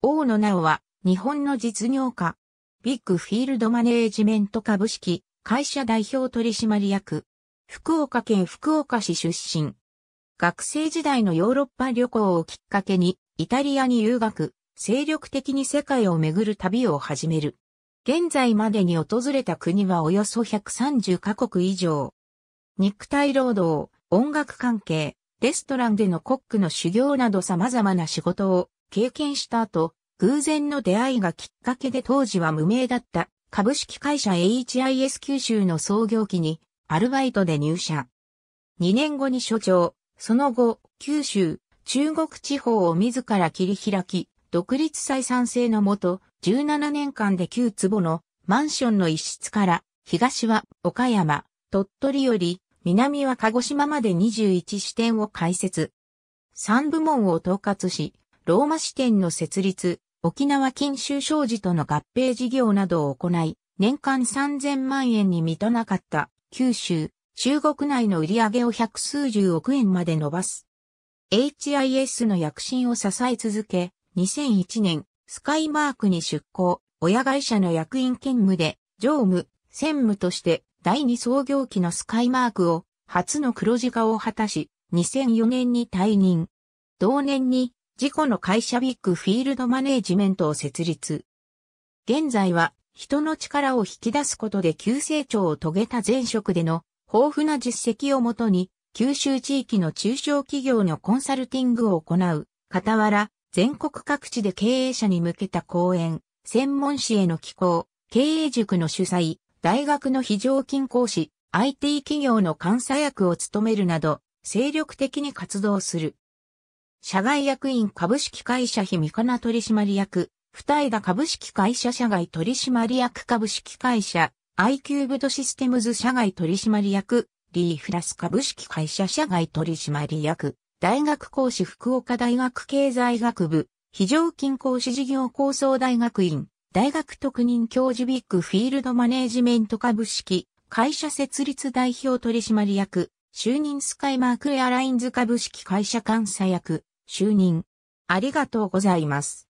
大野直は、日本の実業家、ビッグフィールドマネージメント株式、会社代表取締役、福岡県福岡市出身。学生時代のヨーロッパ旅行をきっかけに、イタリアに留学、精力的に世界を巡る旅を始める。現在までに訪れた国はおよそ130カ国以上。肉体労働、音楽関係、レストランでのコックの修行など様々な仕事を経験した後、偶然の出会いがきっかけで当時は無名だった株式会社 HIS 九州の創業期にアルバイトで入社。2年後に所長、その後、九州、中国地方を自ら切り開き、独立再算制のもと、17年間で9坪のマンションの一室から、東は岡山、鳥取より、南は鹿児島まで21支店を開設。3部門を統括し、ローマ支店の設立、沖縄金州商事との合併事業などを行い、年間3000万円に満たなかった九州、中国内の売り上げを百数十億円まで伸ばす。HIS の躍進を支え続け、2001年、スカイマークに出向、親会社の役員兼務で、常務、専務として第2創業期のスカイマークを初の黒字化を果たし、2004年に退任。同年に事故の会社ビッグフィールドマネージメントを設立。現在は人の力を引き出すことで急成長を遂げた前職での豊富な実績をもとに九州地域の中小企業のコンサルティングを行う、傍ら全国各地で経営者に向けた講演、専門誌への寄稿、経営塾の主催、大学の非常勤講師、IT 企業の監査役を務めるなど、精力的に活動する。社外役員株式会社秘かな取締役、二枝株式会社社外取締役株式会社、i キューブドシステムズ社外取締役、リーフラス株式会社社外取締役、大学講師福岡大学経済学部、非常勤講師事業構想大学院、大学特任教授ビッグフィールドマネージメント株式、会社設立代表取締役、就任スカイマークエアラインズ株式会社監査役、就任。ありがとうございます。